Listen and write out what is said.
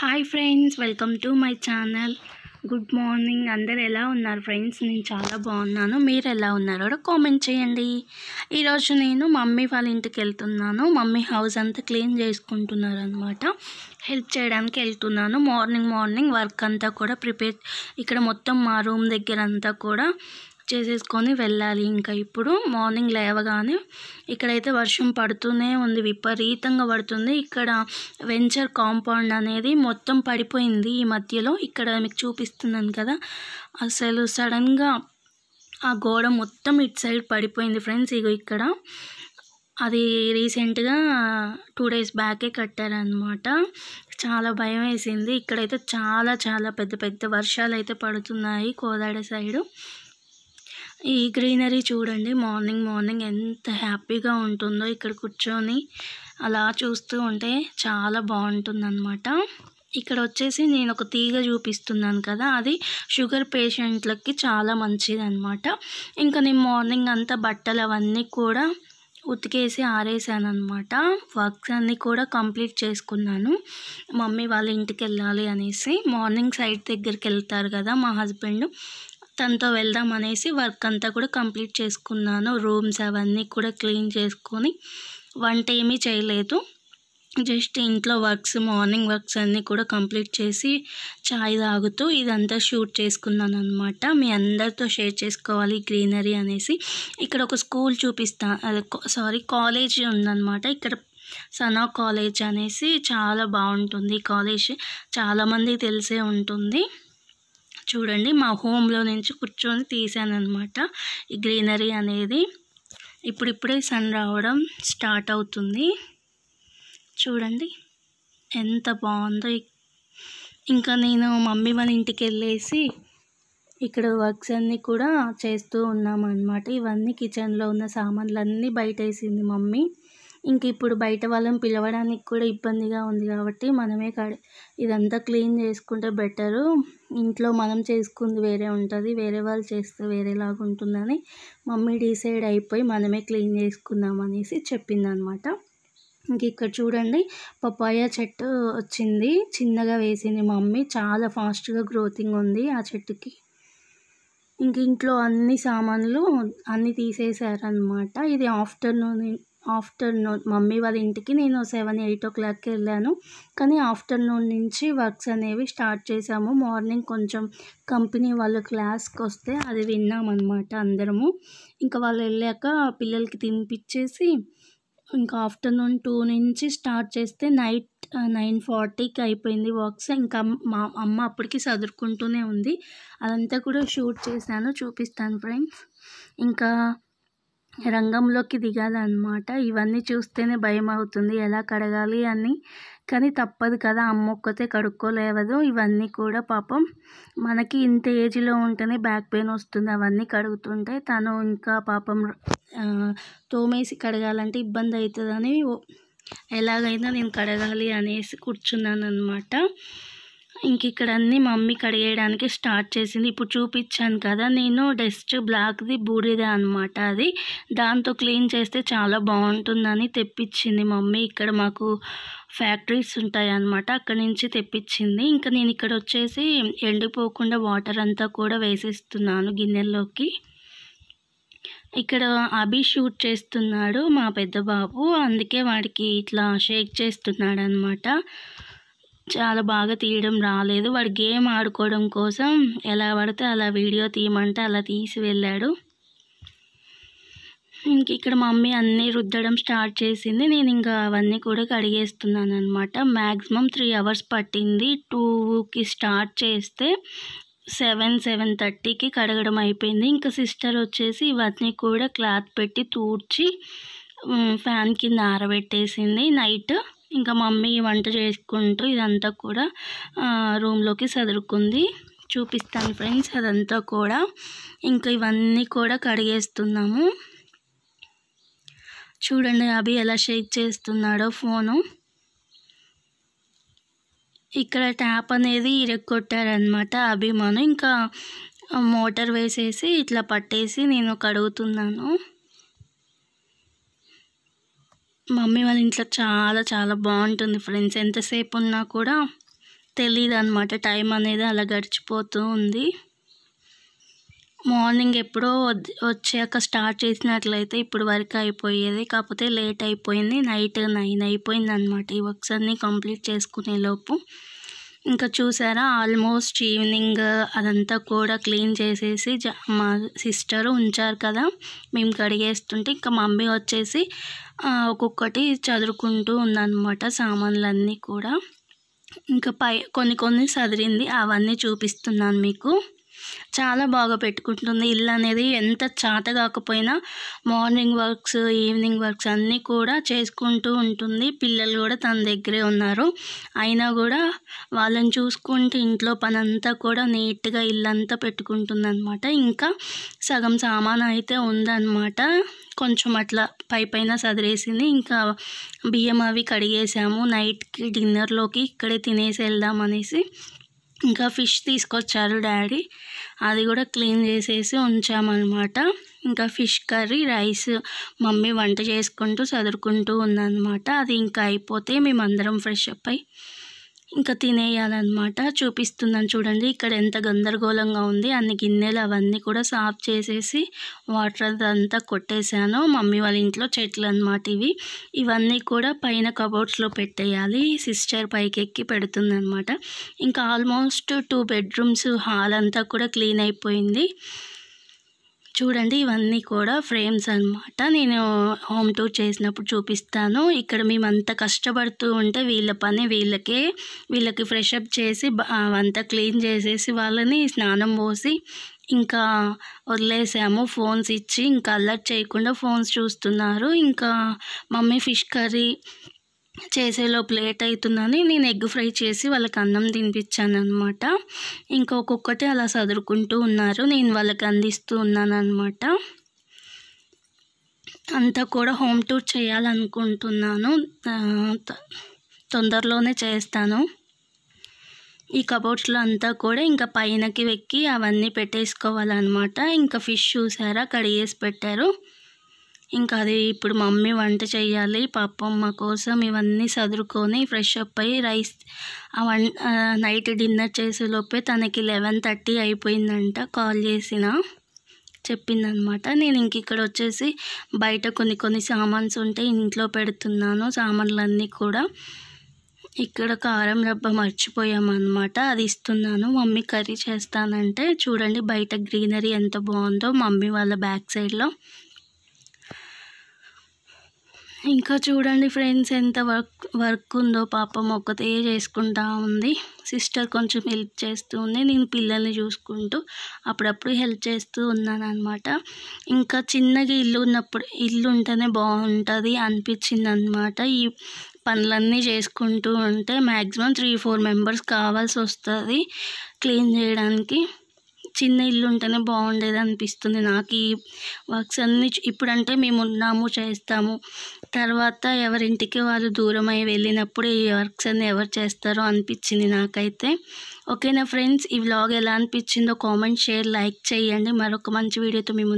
hi friends welcome to my channel good morning అందరు ఎలా ఉన్నారు ఫ్రెండ్స్ నేను చాలా బాగున్నాను మీరు ఎలా ఉన్నారో కూడా కామెంట్ చేయండి ఈరోజు నేను మమ్మీ వాళ్ళ ఇంటికి వెళ్తున్నాను మమ్మీ హౌస్ అంతా క్లీన్ చేసుకుంటున్నారు అనమాట హెల్ప్ చేయడానికి వెళ్తున్నాను మార్నింగ్ మార్నింగ్ వర్క్ అంతా కూడా ప్రిపేర్ ఇక్కడ మొత్తం మా రూమ్ దగ్గర అంతా కూడా చేసేసుకొని వెళ్ళాలి ఇంకా ఇప్పుడు మార్నింగ్ లేవగానే ఇక్కడైతే వర్షం పడుతూనే ఉంది విపరీతంగా పడుతుంది ఇక్కడ వెంచర్ కాంపౌండ్ అనేది మొత్తం పడిపోయింది ఈ మధ్యలో ఇక్కడ మీకు చూపిస్తున్నాను కదా అసలు సడన్గా ఆ గోడ మొత్తం ఇటు సైడ్ పడిపోయింది ఫ్రెండ్స్ ఇగో ఇక్కడ అది రీసెంట్గా టూ డేస్ బ్యాకే కట్టారనమాట చాలా భయం వేసింది ఇక్కడైతే చాలా చాలా పెద్ద పెద్ద వర్షాలు అయితే పడుతున్నాయి కోదాడ సైడు ఈ గ్రీనరీ చూడండి మార్నింగ్ మార్నింగ్ ఎంత హ్యాపీగా ఉంటుందో ఇక్కడ కూర్చొని అలా చూస్తూ ఉంటే చాలా బాగుంటుందన్నమాట ఇక్కడ వచ్చేసి నేను ఒక తీగ చూపిస్తున్నాను కదా అది షుగర్ పేషెంట్లకి చాలా మంచిదన్నమాట ఇంకా నేను మార్నింగ్ అంతా బట్టలు అవన్నీ కూడా ఉతికేసి అనమాట వర్క్స్ అన్నీ కూడా కంప్లీట్ చేసుకున్నాను మమ్మీ వాళ్ళ ఇంటికి వెళ్ళాలి అనేసి మార్నింగ్ సైడ్ దగ్గరికి వెళ్తారు కదా మా హస్బెండ్ తనతో వెళ్దాం అనేసి వర్క్ అంతా కూడా కంప్లీట్ చేసుకున్నాను రూమ్స్ అవన్నీ కూడా క్లీన్ చేసుకొని వంట ఏమీ చేయలేదు జస్ట్ ఇంట్లో వర్క్స్ మార్నింగ్ వర్క్స్ అన్నీ కూడా కంప్లీట్ చేసి చాయ్ తాగుతూ ఇదంతా షూట్ చేసుకున్నాను అనమాట మీ అందరితో షేర్ చేసుకోవాలి గ్రీనరీ అనేసి ఇక్కడ ఒక స్కూల్ చూపిస్తా సారీ కాలేజ్ ఉందన్నమాట ఇక్కడ సనా కాలేజ్ అనేసి చాలా బాగుంటుంది కాలేజ్ చాలామంది తెలిసే ఉంటుంది చూడండి మా హోమ్లో నుంచి కూర్చొని తీసాను అనమాట ఈ గ్రీనరీ అనేది ఇప్పుడిప్పుడే సన్ రావడం స్టార్ట్ అవుతుంది చూడండి ఎంత బాగుందో ఇంకా నేను మమ్మీ వాళ్ళ ఇంటికి వెళ్ళేసి ఇక్కడ వర్క్స్ అన్నీ కూడా చేస్తూ ఉన్నామన్నమాట ఇవన్నీ కిచెన్లో ఉన్న సామాన్లు అన్నీ బయట వేసింది మమ్మీ ఇంక ఇప్పుడు బయట వాళ్ళని పిలవడానికి కూడా ఇబ్బందిగా ఉంది కాబట్టి మనమే కాడ ఇదంతా క్లీన్ చేసుకుంటే బెటరు ఇంట్లో మనం చేసుకుంది వేరే ఉంటుంది వేరే వాళ్ళు చేస్తే వేరేలాగా ఉంటుందని మమ్మీ డిసైడ్ అయిపోయి మనమే క్లీన్ చేసుకుందాం అనేసి చెప్పిందనమాట ఇంక ఇక్కడ చూడండి పపాయ చెట్టు వచ్చింది చిన్నగా వేసింది మమ్మీ చాలా ఫాస్ట్గా గ్రోతింగ్ ఉంది ఆ చెట్టుకి ఇంక ఇంట్లో అన్ని సామాన్లు అన్నీ తీసేశారనమాట ఇది ఆఫ్టర్నూన్ ఆఫ్టర్నూన్ మమ్మీ వాళ్ళ ఇంటికి నేను సెవెన్ ఎయిట్ ఓ క్లాక్కి వెళ్ళాను కానీ ఆఫ్టర్నూన్ నుంచి వర్క్స్ అనేవి స్టార్ట్ చేశాము మార్నింగ్ కొంచెం కంపెనీ వాళ్ళు క్లాస్కి వస్తే అది విన్నామన్నమాట అందరము ఇంకా వాళ్ళు వెళ్ళాక పిల్లలకి తినిపించేసి ఇంకా ఆఫ్టర్నూన్ టూ నుంచి స్టార్ట్ చేస్తే నైట్ నైన్ ఫార్టీకి అయిపోయింది వర్క్స్ ఇంకా మా అమ్మ అప్పటికి చదువుకుంటూనే ఉంది అదంతా కూడా షూట్ చేశాను చూపిస్తాను ఫ్రెండ్స్ ఇంకా రంగంలోకి దిగాలన్నమాట ఇవన్నీ చూస్తేనే భయం అవుతుంది ఎలా కడగాలి అని కానీ తప్పదు కదా అమ్మ ఒక్కతే కడుక్కోలేవదు ఇవన్నీ కూడా పాపం మనకి ఇంత ఏజ్లో ఉంటేనే బ్యాక్ పెయిన్ వస్తుంది అవన్నీ కడుగుతుంటే తను ఇంకా పాపం తోమేసి కడగాలంటే ఇబ్బంది అవుతుందని ఎలాగైనా నేను కడగాలి అనేసి కూర్చున్నాను అనమాట ఇంక ఇక్కడ అన్నీ మమ్మీ కడిగేయడానికి స్టార్ట్ చేసింది ఇప్పుడు చూపించాను కదా నేను డస్ట్ బ్లాక్ది బూడిదే అనమాట అది దాంతో క్లీన్ చేస్తే చాలా బాగుంటుందని తెప్పించింది మమ్మీ ఇక్కడ మాకు ఫ్యాక్టరీస్ ఉంటాయి అన్నమాట అక్కడి నుంచి తెప్పించింది ఇంకా నేను ఇక్కడ వచ్చేసి ఎండిపోకుండా వాటర్ అంతా కూడా వేసేస్తున్నాను గిన్నెల్లోకి ఇక్కడ అభి షూట్ చేస్తున్నాడు మా పెద్ద బాబు అందుకే వాడికి ఇట్లా షేక్ చేస్తున్నాడు అనమాట చాలా బాగా తీయడం రాలేదు వాడు గేమ్ ఆడుకోవడం కోసం ఎలా పడితే అలా వీడియో తీయమంటే అలా తీసి వెళ్ళాడు ఇంక ఇక్కడ మమ్మీ అన్నీ రుద్దడం స్టార్ట్ చేసింది నేను ఇంకా అవన్నీ కూడా కడిగేస్తున్నాను అనమాట మ్యాక్సిమం త్రీ అవర్స్ పట్టింది టూకి స్టార్ట్ చేస్తే సెవెన్ సెవెన్ థర్టీకి కడగడం అయిపోయింది ఇంకా సిస్టర్ వచ్చేసి ఇవన్నీ కూడా క్లాత్ పెట్టి తూడ్చి ఫ్యాన్ కింద ఆరబెట్టేసింది నైట్ ఇంకా మమ్మీ వంట చేసుకుంటూ ఇదంతా కూడా రూమ్లోకి సదురుకుంది చూపిస్తాను ఫ్రెండ్స్ అదంతా కూడా ఇంకా ఇవన్నీ కూడా కడిగేస్తున్నాము చూడండి అభి ఎలా షేక్ చేస్తున్నాడో ఫోను ఇక్కడ ట్యాప్ అనేది ఇరక్కొట్టారనమాట అభిమాను ఇంకా మోటార్ వేసేసి ఇట్లా పట్టేసి నేను కడుగుతున్నాను మమ్మీ వాళ్ళ ఇంట్లో చాలా చాలా బాగుంటుంది ఫ్రెండ్స్ ఎంతసేపు ఉన్నా కూడా తెలియదు అనమాట టైం అనేది అలా గడిచిపోతూ ఉంది మార్నింగ్ ఎప్పుడో వచ్చాక స్టార్ట్ చేసినట్లయితే ఇప్పుడు వరకు అయిపోయేది కాకపోతే లేట్ అయిపోయింది నైట్ నైన్ అయిపోయింది అనమాట ఈ వర్క్స్ అన్నీ కంప్లీట్ చేసుకునేలోపు ఇంకా చూసారా ఆల్మోస్ట్ ఈవినింగ్ అదంతా కూడా క్లీన్ చేసేసి మా సిస్టర్ ఉంచారు కదా మేము కడిగేస్తుంటే ఇంకా మమ్మీ వచ్చేసి ఒక్కొక్కటి చదువుకుంటూ ఉందన్నమాట సామాన్లన్నీ కూడా ఇంకా పై కొన్ని కొన్ని సదిరింది అవన్నీ చూపిస్తున్నాను మీకు చాలా బాగా పెట్టుకుంటుంది ఇల్లు అనేది ఎంత చాత కాకపోయినా మార్నింగ్ వర్క్స్ ఈవినింగ్ వర్క్స్ అన్నీ కూడా చేసుకుంటూ ఉంటుంది పిల్లలు కూడా తన దగ్గరే ఉన్నారు అయినా కూడా వాళ్ళని చూసుకుంటూ ఇంట్లో పనంతా కూడా నీట్గా ఇల్లు పెట్టుకుంటుంది అనమాట ఇంకా సగం సామాన్ అయితే ఉందన్నమాట కొంచెం అట్లా పై పైన సదిరేసింది ఇంకా బియ్యం అవి కడిగేసాము నైట్కి డిన్నర్లోకి ఇక్కడే తినేసి వెళ్దాం అనేసి ఇంకా ఫిష్ తీసుకొచ్చారు డాడీ అది కూడా క్లీన్ చేసేసి ఉంచామన్నమాట ఇంకా ఫిష్ కర్రీ రైస్ మమ్మీ వంట చేసుకుంటూ చదువుకుంటూ ఉందన్నమాట అది ఇంకా అయిపోతే మేమందరం ఫ్రెష్ అప్ అయ్యి ఇంకా తినేయాలన్నమాట చూపిస్తున్నాను చూడండి ఇక్కడ ఎంత గందరగోళంగా ఉంది అన్ని గిన్నెలు అవన్నీ కూడా సాఫ్ చేసేసి వాటర్ అంతా కొట్టేశాను మమ్మీ వాళ్ళ ఇంట్లో చెట్లు అనమాట ఇవి ఇవన్నీ కూడా పైన కబోర్డ్స్లో పెట్టేయాలి సిస్టర్ పైకి ఎక్కి పెడుతుందనమాట ఇంకా ఆల్మోస్ట్ టూ బెడ్రూమ్స్ హాల్ అంతా కూడా క్లీన్ అయిపోయింది చూడండి ఇవన్నీ కూడా ఫ్రేమ్స్ అనమాట నేను హోమ్ టూర్ చేసినప్పుడు చూపిస్తాను ఇక్కడ మేమంతా కష్టపడుతూ ఉంటే వీళ్ళ పని వీళ్ళకే వీళ్ళకి ఫ్రెష్ అప్ చేసి అవంతా క్లీన్ చేసేసి వాళ్ళని స్నానం పోసి ఇంకా వదిలేసాము ఫోన్స్ ఇచ్చి ఇంకా అలర్ట్ చేయకుండా ఫోన్స్ చూస్తున్నారు ఇంకా మమ్మీ ఫిష్ కర్రీ చేసేలోపు లేట్ అవుతుందని నేను ఎగ్ ఫ్రై చేసి వాళ్ళకి అన్నం తినిపించాను అనమాట ఇంకా ఒక్కొక్కటి అలా చదువుకుంటూ ఉన్నారు నేను వాళ్ళకి అందిస్తూ ఉన్నాను అనమాట అంతా కూడా హోమ్ టూర్ చేయాలనుకుంటున్నాను తొందరలోనే చేస్తాను ఈ కబోర్డ్స్లో అంతా కూడా ఇంకా పైనకి వెక్కి అవన్నీ పెట్టేసుకోవాలన్నమాట ఇంకా ఫిష్ చూసారా కడిగేసి పెట్టారు ఇంకా అది ఇప్పుడు మమ్మీ వంట చేయాలి పాపమ్మ కోసం ఇవన్నీ సదురుకొని ఫ్రెష్ అప్ అయ్యి రైస్ వన్ నైట్ డిన్నర్ చేసేలోపే తనకి లెవెన్ థర్టీ అయిపోయిందంట కాల్ చేసిన చెప్పిందనమాట నేను ఇంక ఇక్కడ వచ్చేసి బయట కొన్ని కొన్ని సామాన్స్ ఉంటే ఇంట్లో పెడుతున్నాను సామాన్లన్నీ కూడా ఇక్కడ కారం రబ్బ మర్చిపోయామన్నమాట అది ఇస్తున్నాను మమ్మీ కర్రీ చేస్తానంటే చూడండి బయట గ్రీనరీ ఎంత బాగుందో మమ్మీ వాళ్ళ బ్యాక్ సైడ్లో ఇంకా చూడండి ఫ్రెండ్స్ ఎంత వర్క్ వర్క్ ఉందో పాపం ఒక్కతే చేసుకుంటా ఉంది సిస్టర్ కొంచెం హెల్ప్ చేస్తూ ఉంది నేను పిల్లల్ని చూసుకుంటూ అప్పుడప్పుడు హెల్ప్ చేస్తూ ఉన్నాను అనమాట ఇంకా చిన్నగా ఇల్లు ఉన్నప్పుడు ఇల్లు ఉంటేనే బాగుంటుంది అనిపించింది అనమాట ఈ పనులన్నీ చేసుకుంటూ ఉంటే మ్యాక్సిమం త్రీ ఫోర్ మెంబర్స్ కావాల్సి వస్తుంది క్లీన్ చేయడానికి చిన్న ఇల్లు ఉంటేనే బాగుండేది అనిపిస్తుంది నాకు ఈ వర్క్స్ అన్నీ ఇప్పుడంటే మేము ఉన్నాము చేస్తాము తర్వాత ఎవరింటికి వాళ్ళు దూరం అయి వెళ్ళినప్పుడు ఈ వర్క్స్ అన్నీ ఎవరు చేస్తారో అనిపించింది నాకైతే ఓకేనా ఫ్రెండ్స్ ఈ వ్లాగ్ ఎలా అనిపించిందో కామెంట్ షేర్ లైక్ చేయండి మరొక మంచి వీడియోతో మేము